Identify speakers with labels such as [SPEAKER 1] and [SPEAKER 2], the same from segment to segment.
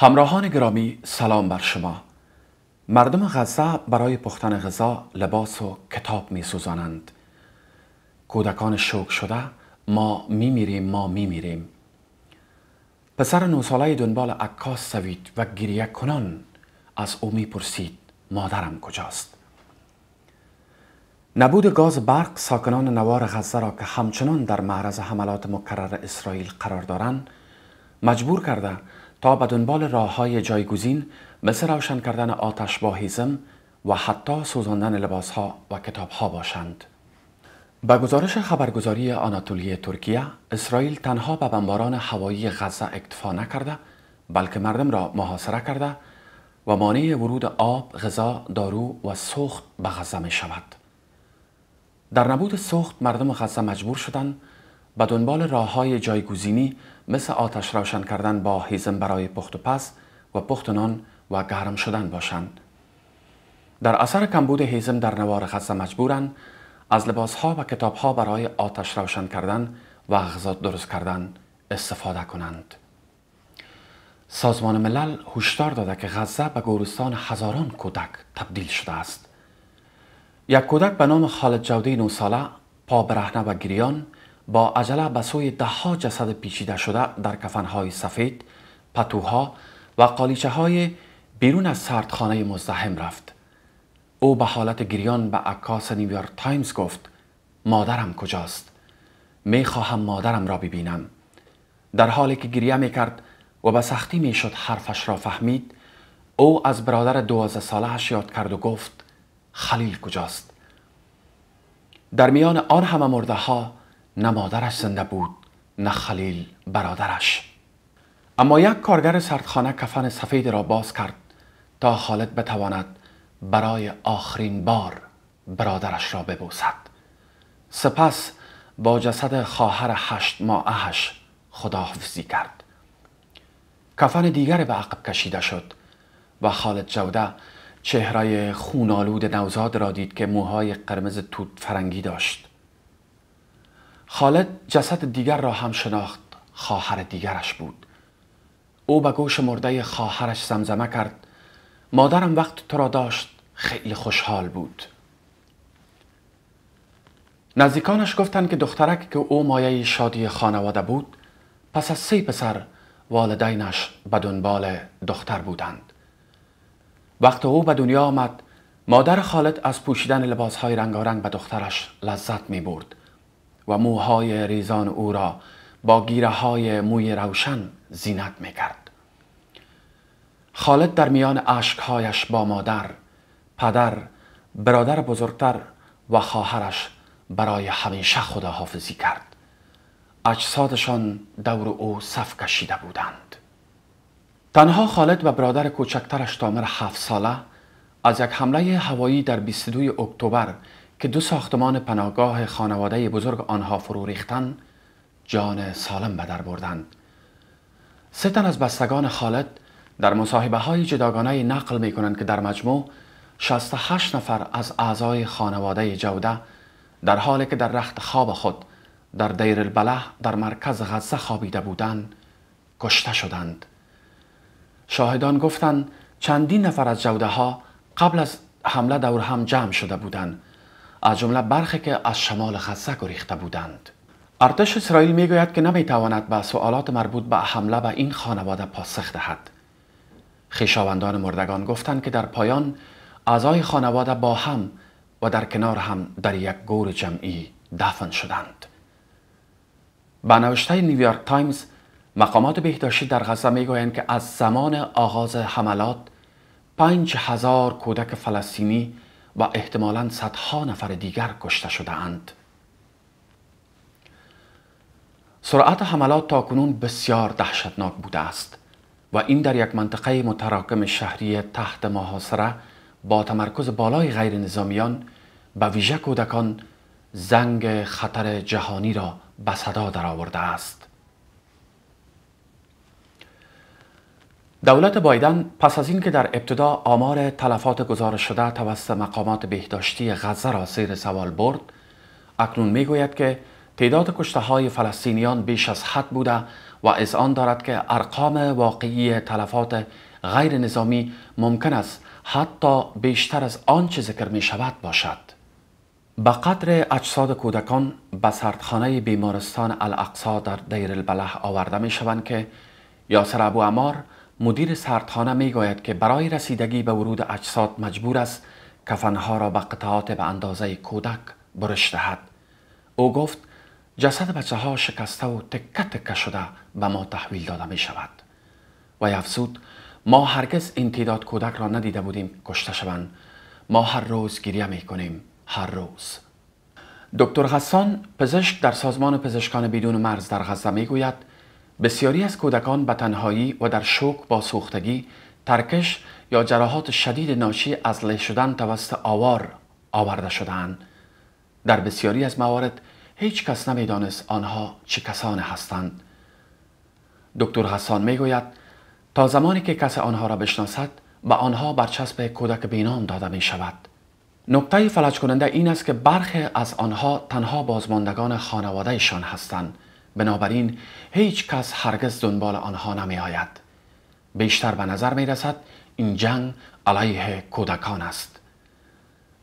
[SPEAKER 1] همراهان گرامی سلام بر شما مردم غزه برای پختن غذا لباس و کتاب می سوزانند کودکان شوک شده ما می میریم ما می میریم پسر ساله دنبال عکاس سوید و گریه کنان از او می پرسید مادرم کجاست نبود گاز برق ساکنان نوار غزه را که همچنان در معرض حملات مکرر اسرائیل قرار دارند مجبور کرده تا به دنبال راه های جایگزین مثل روشن کردن آتش با هیزم و حتی سوزاندن لباس ها و کتاب ها باشند. به گزارش خبرگزاری آناتولی ترکیه، اسرائیل تنها به بمباران هوایی غزه اکتفا نکرده بلکه مردم را محاصره کرده و مانع ورود آب، غذا، دارو و سوخت به غزه می شود. در نبود سوخت مردم غزه مجبور شدند به دنبال راه های جایگزینی مثل آتش روشن کردن با هیزم برای پخت و پس و پخت نان و گرم شدن باشند. در اثر کمبود هیزم در نوار خسته مجبورن از لباس ها و کتاب ها برای آتش روشن کردن و غذا درست کردن استفاده کنند. سازمان ملل هشدار داده که غزه به گورستان هزاران کودک تبدیل شده است. یک کودک به نام خالد جودی نو ساله پا برهنه و گریان با عجله به سوی دهها جسد پیچیده شده در کفنهای سفید، پتوها و قالیچه های بیرون از سردخانه مزدحم رفت. او به حالت گریان به عکاس نیویورک تایمز گفت مادرم کجاست؟ می خواهم مادرم را ببینم. در حالی که گریه می کرد و به سختی می شد حرفش را فهمید او از برادر دوازده سالهش یاد کرد و گفت خلیل کجاست؟ در میان آن همه مرده ها نه مادرش زنده بود نه خلیل برادرش اما یک کارگر سردخانه کفن سفید را باز کرد تا خالد بتواند برای آخرین بار برادرش را ببوسد سپس با جسد خواهر هشت ماهش خداحافظی کرد کفن دیگر به عقب کشیده شد و خالد جوده چهره خونالود نوزاد را دید که موهای قرمز توت فرنگی داشت خالد جسد دیگر را هم شناخت خواهر دیگرش بود او به گوش مرده خواهرش زمزمه کرد مادرم وقت تو را داشت خیلی خوشحال بود نزدیکانش گفتند که دخترک که او مایه شادی خانواده بود پس از سه پسر والدینش به دنبال دختر بودند وقت او به دنیا آمد مادر خالد از پوشیدن لباسهای رنگارنگ به دخترش لذت می برد و موهای ریزان او را با گیره های موی روشن زینت می کرد. خالد در میان اشکهایش با مادر، پدر، برادر بزرگتر و خواهرش برای همیشه خداحافظی کرد. اجسادشان دور او صف کشیده بودند. تنها خالد و برادر کوچکترش تامر هفت ساله از یک حمله هوایی در 22 اکتبر که دو ساختمان پناهگاه خانواده بزرگ آنها فرو ریختن جان سالم به در بردند سه تن از بستگان خالد در مصاحبه های جداگانه نقل می که در مجموع 68 نفر از اعضای خانواده جوده در حالی که در رخت خواب خود در دیر البله در مرکز غزه خوابیده بودند کشته شدند شاهدان گفتند چندین نفر از جوده ها قبل از حمله دور هم جمع شده بودند از جمله برخی که از شمال غزه گریخته بودند ارتش اسرائیل میگوید که نمیتواند به سوالات مربوط به حمله به این خانواده پاسخ دهد خویشاوندان مردگان گفتند که در پایان اعضای خانواده با هم و در کنار هم در یک گور جمعی دفن شدند به نوشته نیویورک تایمز مقامات بهداشتی در غزه میگویند که از زمان آغاز حملات پنج هزار کودک فلسطینی و احتمالا صدها نفر دیگر کشته شده سرعت حملات تاکنون بسیار دهشتناک بوده است و این در یک منطقه متراکم شهری تحت محاصره با تمرکز بالای غیر نظامیان به ویژه کودکان زنگ خطر جهانی را به صدا درآورده است. دولت بایدن پس از اینکه در ابتدا آمار تلفات گزارش شده توسط مقامات بهداشتی غزه را زیر سوال برد اکنون میگوید که تعداد کشته های فلسطینیان بیش از حد بوده و از آن دارد که ارقام واقعی تلفات غیر نظامی ممکن است حتی بیشتر از آنچه ذکر می شود باشد به قدر اجساد کودکان به سردخانه بیمارستان الاقصا در دیر البلح آورده می شوند که یاسر ابو امار مدیر سردخانه می گوید که برای رسیدگی به ورود اجساد مجبور است کفنها را به قطعات به اندازه کودک برش دهد او گفت جسد بچه ها شکسته و تکه تکه شده به ما تحویل داده می شود و افزود ما هرگز این تعداد کودک را ندیده بودیم کشته شوند ما هر روز گریه می کنیم هر روز دکتر غسان پزشک در سازمان پزشکان بدون مرز در غزه می گوید بسیاری از کودکان به تنهایی و در شوک با سوختگی ترکش یا جراحات شدید ناشی از له شدن توسط آوار آورده شدند در بسیاری از موارد هیچ کس نمیدانست آنها چه کسان هستند دکتر حسان میگوید تا زمانی که کس آنها را بشناسد به آنها برچسب کودک بینام داده می شود نکته فلج کننده این است که برخی از آنها تنها بازماندگان خانوادهشان هستند بنابراین هیچ کس هرگز دنبال آنها نمی آید. بیشتر به نظر می رسد این جنگ علیه کودکان است.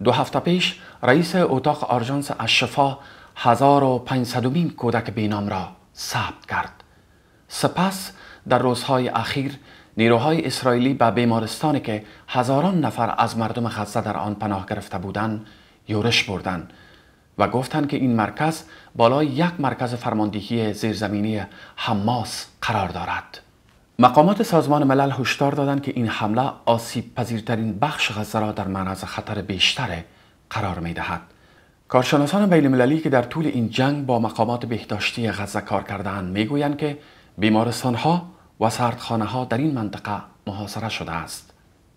[SPEAKER 1] دو هفته پیش رئیس اتاق آرژانس اشفا 1500 کودک بینام را ثبت کرد. سپس در روزهای اخیر نیروهای اسرائیلی به بیمارستانی که هزاران نفر از مردم غزه در آن پناه گرفته بودند یورش بردند و گفتند که این مرکز بالای یک مرکز فرماندهی زیرزمینی حماس قرار دارد مقامات سازمان ملل هشدار دادند که این حمله آسیب پذیرترین بخش غزه را در معرض خطر بیشتر قرار می دهد. کارشناسان بین المللی که در طول این جنگ با مقامات بهداشتی غزه کار می میگویند که بیمارستان ها و سردخانه ها در این منطقه محاصره شده است.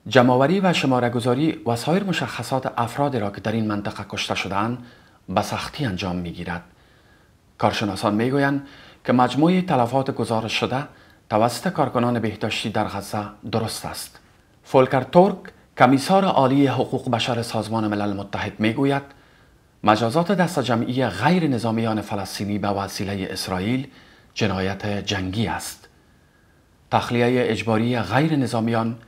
[SPEAKER 1] جمعوری و گذاری و سایر مشخصات افرادی را که در این منطقه کشته شدند به سختی انجام می گیرد. کارشناسان می گویند که مجموعه تلفات گزارش شده توسط کارکنان بهداشتی در غزه درست است. فولکر تورک کمیسار عالی حقوق بشر سازمان ملل متحد می گوید مجازات دست جمعی غیر نظامیان فلسطینی به وسیله اسرائیل جنایت جنگی است. تخلیه اجباری غیر نظامیان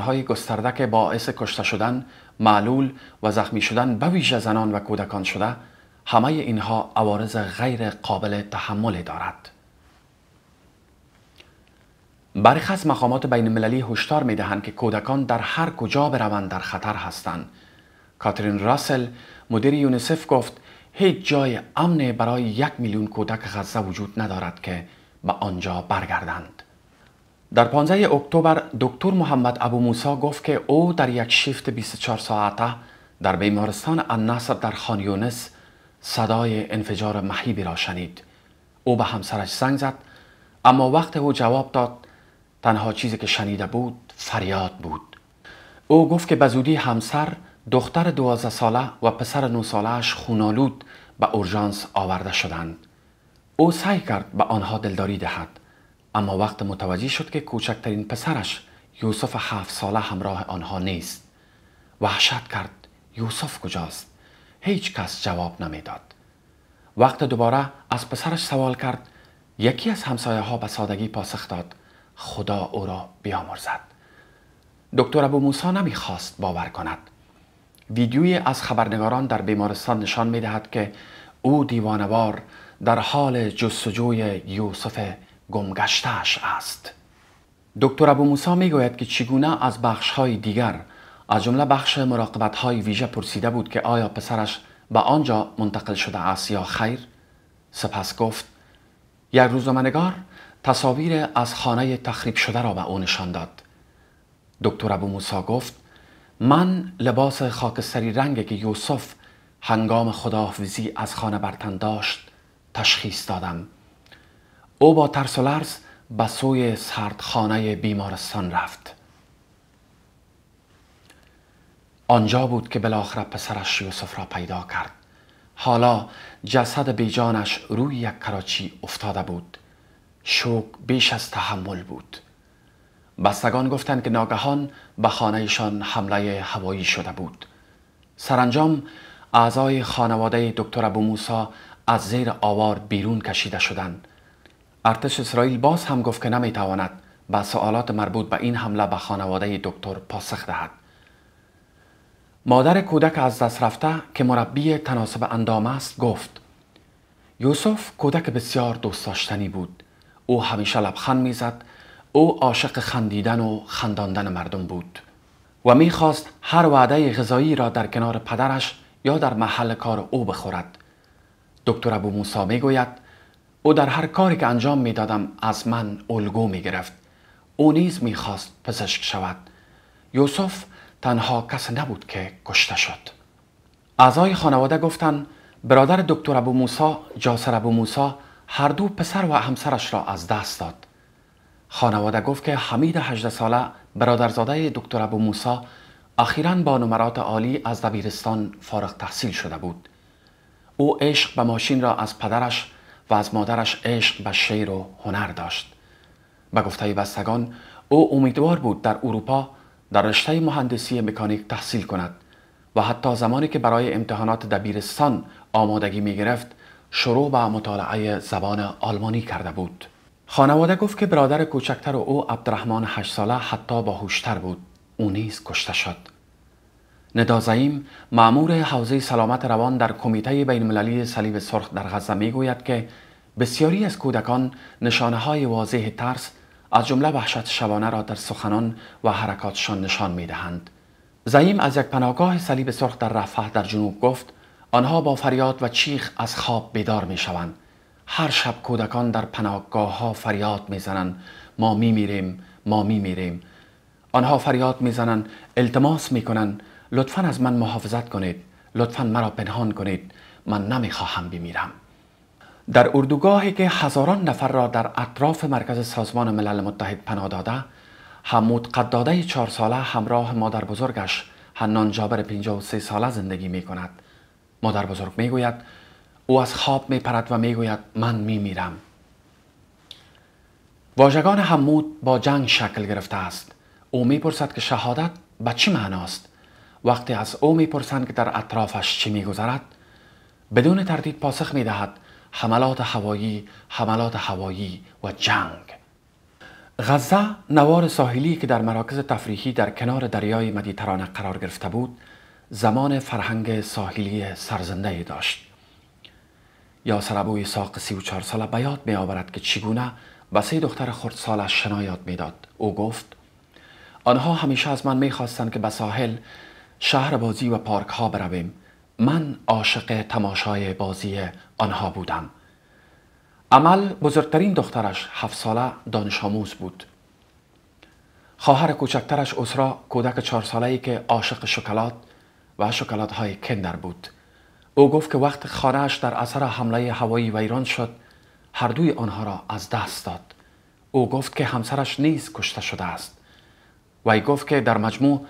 [SPEAKER 1] های گسترده که باعث کشته شدن، معلول و زخمی شدن به ویژه زنان و کودکان شده، همه اینها عوارض غیر قابل تحمل دارد. از مقامات بین المللی هشدار می دهند که کودکان در هر کجا بروند در خطر هستند. کاترین راسل مدیر یونیسف گفت هیچ جای امن برای یک میلیون کودک غزه وجود ندارد که به آنجا برگردند. در 15 اکتبر دکتر محمد ابو موسا گفت که او در یک شیفت 24 ساعته در بیمارستان النصر در خانیونس صدای انفجار مهیبی را شنید او به همسرش زنگ زد اما وقت او جواب داد تنها چیزی که شنیده بود فریاد بود او گفت که بزودی همسر دختر 12 ساله و پسر نو سالهش خونالود به اورژانس آورده شدند او سعی کرد به آنها دلداری دهد اما وقت متوجه شد که کوچکترین پسرش یوسف هفت ساله همراه آنها نیست وحشت کرد یوسف کجاست هیچ کس جواب نمیداد وقت دوباره از پسرش سوال کرد یکی از همسایه ها به سادگی پاسخ داد خدا او را بیامرزد دکتر ابو موسا نمیخواست باور کند ویدیویی از خبرنگاران در بیمارستان نشان دهد که او دیوانوار در حال جستجوی یوسف گمگشتش است دکتر ابو موسا میگوید که چگونه از بخش های دیگر از جمله بخش مراقبت های ویژه پرسیده بود که آیا پسرش به آنجا منتقل شده است یا خیر سپس گفت یک روزنامه‌نگار تصاویر از خانه تخریب شده را به او نشان داد دکتر ابو موسا گفت من لباس خاکستری رنگی که یوسف هنگام خداحافظی از خانه برتن داشت تشخیص دادم او با ترس و لرز به سوی سردخانه بیمارستان رفت آنجا بود که بالاخره پسرش یوسف را پیدا کرد حالا جسد بیجانش روی یک کراچی افتاده بود شوک بیش از تحمل بود بستگان گفتند که ناگهان به خانهشان حمله هوایی شده بود سرانجام اعضای خانواده دکتر ابو موسا از زیر آوار بیرون کشیده شدند ارتش اسرائیل باز هم گفت که نمیتواند به سوالات مربوط به این حمله به خانواده دکتر پاسخ دهد مادر کودک از دست رفته که مربی تناسب اندام است گفت یوسف کودک بسیار دوست داشتنی بود او همیشه لبخند میزد او عاشق خندیدن و خنداندن مردم بود و میخواست هر وعده غذایی را در کنار پدرش یا در محل کار او بخورد دکتر ابو موسا میگوید او در هر کاری که انجام می دادم از من الگو می گرفت. او نیز می خواست پزشک شود. یوسف تنها کس نبود که کشته شد. اعضای خانواده گفتند برادر دکتر ابو موسا جاسر ابو موسا هر دو پسر و همسرش را از دست داد. خانواده گفت که حمید 18 ساله برادرزاده دکتر ابو موسا اخیرا با نمرات عالی از دبیرستان فارغ تحصیل شده بود. او عشق به ماشین را از پدرش و از مادرش عشق به شعر و هنر داشت به گفته بستگان او امیدوار بود در اروپا در رشته مهندسی مکانیک تحصیل کند و حتی زمانی که برای امتحانات دبیرستان آمادگی می گرفت شروع به مطالعه زبان آلمانی کرده بود خانواده گفت که برادر کوچکتر او عبدالرحمن هشت ساله حتی باهوشتر بود او نیز کشته شد ندا معمور حوزه سلامت روان در کمیته بین المللی صلیب سرخ در غزه گوید که بسیاری از کودکان نشانه های واضح ترس از جمله وحشت شبانه را در سخنان و حرکاتشان نشان می دهند. زعیم از یک پناهگاه صلیب سرخ در رفح در جنوب گفت آنها با فریاد و چیخ از خواب بیدار می شوند. هر شب کودکان در پناهگاه ها فریاد می زنند. ما می میریم ما می میریم. آنها فریاد می زنند. التماس می کنند لطفا از من محافظت کنید لطفا مرا پنهان کنید من نمیخواهم بمیرم در اردوگاهی که هزاران نفر را در اطراف مرکز سازمان ملل متحد پناه داده حمود قداده چهار ساله همراه مادر بزرگش حنان جابر 53 ساله زندگی می کند مادر بزرگ می گوید او از خواب می پرد و می گوید من می میرم واژگان حمود با جنگ شکل گرفته است او می پرسد که شهادت به چی معناست وقتی از او میپرسند که در اطرافش چی میگذرد بدون تردید پاسخ میدهد حملات هوایی حملات هوایی و جنگ غزه نوار ساحلی که در مراکز تفریحی در کنار دریای مدیترانه قرار گرفته بود زمان فرهنگ ساحلی سرزنده داشت یا سربوی ساق سی و چهار ساله به می آورد که چگونه به سه دختر سالش شنا یاد میداد او گفت آنها همیشه از من میخواستند که به ساحل شهر بازی و پارک ها برویم من عاشق تماشای بازی آنها بودم عمل بزرگترین دخترش هفت ساله دانش آموز بود خواهر کوچکترش اسرا کودک چهار ساله ای که عاشق شکلات و شکلات های کندر بود او گفت که وقت خانهاش در اثر حمله هوایی ویران شد هر دوی آنها را از دست داد او گفت که همسرش نیز کشته شده است وی گفت که در مجموع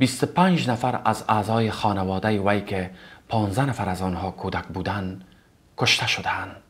[SPEAKER 1] 25 نفر از اعضای خانواده وی که 15 نفر از آنها کودک بودند کشته شدند.